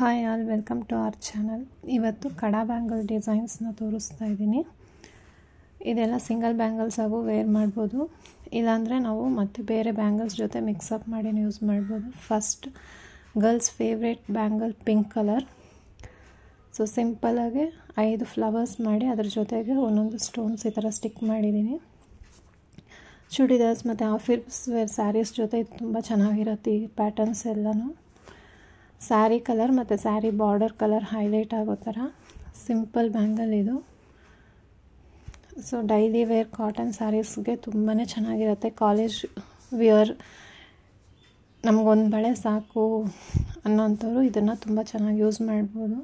hi all welcome to our channel ಇವತ್ತು ಕಡ bangle ಡಿಸೈನ್ಸ್ನ ತೋರಿಸ್ತಾ ಇದ್ದೀನಿ ಇದೆಲ್ಲ ಸಿಂಗಲ್ ಬ್ಯಾಂಗಲ್ಸ್ ಹಾಗೂ ವೇರ್ ಮಾಡ್ಬೋದು ಇಲ್ಲಾಂದರೆ ನಾವು ಮತ್ತೆ ಬೇರೆ ಬ್ಯಾಂಗಲ್ಸ್ ಜೊತೆ ಮಿಕ್ಸಪ್ ಮಾಡಿ ಯೂಸ್ ಮಾಡ್ಬೋದು first girls favourite bangle pink colour so ಸಿಂಪಲಾಗಿ ಐದು ಫ್ಲವರ್ಸ್ ಮಾಡಿ ಅದ್ರ ಜೊತೆಗೆ ಒಂದೊಂದು ಸ್ಟೋನ್ಸ್ ಈ ಥರ ಸ್ಟಿಕ್ ಮಾಡಿದ್ದೀನಿ ಚೂಡಿದಾರ್ಸ್ ಮತ್ತು ಆಫೀಸ್ ವೇರ್ ಸ್ಯಾರೀಸ್ ಜೊತೆ ತುಂಬ ಚೆನ್ನಾಗಿರುತ್ತೆ ಈ ಪ್ಯಾಟರ್ನ್ಸ್ ಎಲ್ಲನೂ ಸ್ಯಾರಿ ಕಲರ್ ಮತ್ತು ಸ್ಯಾರಿ ಬಾರ್ಡರ್ ಕಲರ್ ಹೈಲೈಟ್ ಆಗೋ ಥರ ಸಿಂಪಲ್ ಬ್ಯಾಂಗಲ್ ಇದು ಸೊ ಡೈಲಿ ವೇರ್ ಕಾಟನ್ ಸ್ಯಾರೀಸ್ಗೆ ತುಂಬಾ ಚೆನ್ನಾಗಿರುತ್ತೆ ಕಾಲೇಜ್ ವಿಯರ್ ನಮಗೊಂದು ಬಳೆ ಸಾಕು ಅನ್ನೋಂಥವ್ರು ಇದನ್ನು ತುಂಬ ಚೆನ್ನಾಗಿ ಯೂಸ್ ಮಾಡ್ಬೋದು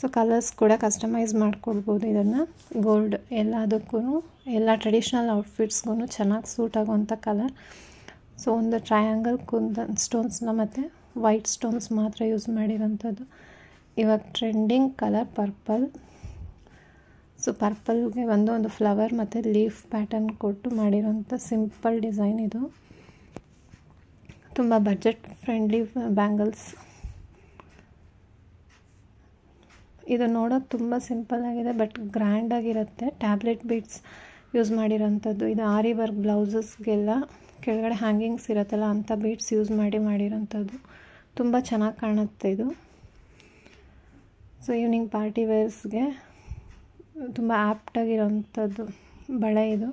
ಸೊ ಕಲರ್ಸ್ ಕೂಡ ಕಸ್ಟಮೈಸ್ ಮಾಡಿಕೊಡ್ಬೋದು ಇದನ್ನು ಗೋಲ್ಡ್ ಎಲ್ಲದಕ್ಕೂ ಎಲ್ಲ ಟ್ರೆಡಿಷ್ನಲ್ ಔಟ್ಫಿಟ್ಸ್ಗೂ ಚೆನ್ನಾಗಿ ಸೂಟ್ ಆಗುವಂಥ ಕಲರ್ ಸೊ ಒಂದು ಟ್ರಯಾಂಗಲ್ ಕುಂದನ್ ಸ್ಟೋನ್ಸ್ನ ಮತ್ತು ವೈಟ್ ಸ್ಟೋನ್ಸ್ ಮಾತ್ರ ಯೂಸ್ ಮಾಡಿರೋಂಥದ್ದು ಇವಾಗ ಟ್ರೆಂಡಿಂಗ್ ಕಲರ್ ಪರ್ಪಲ್ ಸೊ ಪರ್ಪಲ್ಗೆ ಒಂದು ಒಂದು ಫ್ಲವರ್ ಮತ್ತು ಲೀಫ್ ಪ್ಯಾಟರ್ನ್ ಕೊಟ್ಟು ಮಾಡಿರೋಂಥ ಸಿಂಪಲ್ ಡಿಸೈನ್ ಇದು ತುಂಬ ಬಜೆಟ್ ಫ್ರೆಂಡ್ಲಿ ಬ್ಯಾಂಗಲ್ಸ್ ಇದು ನೋಡೋದು ತುಂಬ ಸಿಂಪಲ್ ಆಗಿದೆ ಬಟ್ ಗ್ರ್ಯಾಂಡಾಗಿರುತ್ತೆ ಟ್ಯಾಬ್ಲೆಟ್ ಬೀಟ್ಸ್ ಯೂಸ್ ಮಾಡಿರೋಂಥದ್ದು ಇದು ಆರಿ ವರ್ಕ್ ಬ್ಲೌಸಸ್ಗೆಲ್ಲ ಕೆಳಗಡೆ ಹ್ಯಾಂಗಿಂಗ್ಸ್ ಇರುತ್ತಲ್ಲ ಅಂಥ ಬೀಟ್ಸ್ ಯೂಸ್ ಮಾಡಿ ಮಾಡಿರೋಂಥದ್ದು ತುಂಬ ಚೆನ್ನಾಗಿ ಕಾಣುತ್ತೆ ಇದು ಸೊ ಈವ್ನಿಂಗ್ ಪಾರ್ಟಿ ವೇರ್ಸ್ಗೆ ತುಂಬ ಆ್ಯಪ್ಟಾಗಿರೋಂಥದ್ದು ಬಳೆ ಇದು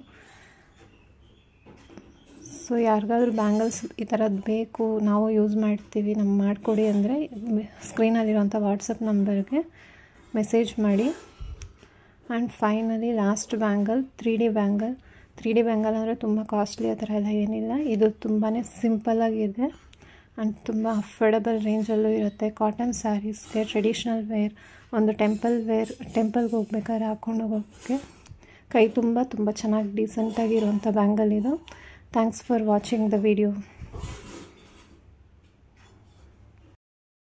ಸೊ ಯಾರಿಗಾದ್ರೂ ಬ್ಯಾಂಗಲ್ಸ್ ಈ ಥರದ್ದು ಬೇಕು ನಾವು ಯೂಸ್ ಮಾಡ್ತೀವಿ ನಮ್ಗೆ ಮಾಡಿಕೊಡಿ ಅಂದರೆ ಸ್ಕ್ರೀನಲ್ಲಿರೋಂಥ ವಾಟ್ಸಪ್ ನಂಬರ್ಗೆ ಮೆಸೇಜ್ ಮಾಡಿ and finally last bangle three D bangle three D bangle ಅಂದರೆ ತುಂಬ ಕಾಸ್ಟ್ಲಿ ಆ ಥರ ಎಲ್ಲ ಏನಿಲ್ಲ ಇದು ತುಂಬಾ ಸಿಂಪಲ್ಲಾಗಿದೆ ಆ್ಯಂಡ್ ತುಂಬ ಅಫೋರ್ಡಬಲ್ ರೇಂಜಲ್ಲೂ ಇರುತ್ತೆ ಕಾಟನ್ ಸ್ಯಾರೀಸ್ಗೆ ಟ್ರೆಡಿಷ್ನಲ್ ವೇರ್ ಒಂದು ಟೆಂಪಲ್ ವೇರ್ ಟೆಂಪಲ್ಗೆ ಹೋಗ್ಬೇಕಾದ್ರೆ ಹಾಕ್ಕೊಂಡು ಹೋಗೋಕ್ಕೆ ಕೈ ತುಂಬ ತುಂಬ ಚೆನ್ನಾಗಿ ಡೀಸೆಂಟಾಗಿರುವಂಥ ಬ್ಯಾಂಗಲ್ ಇದು thanks for watching the video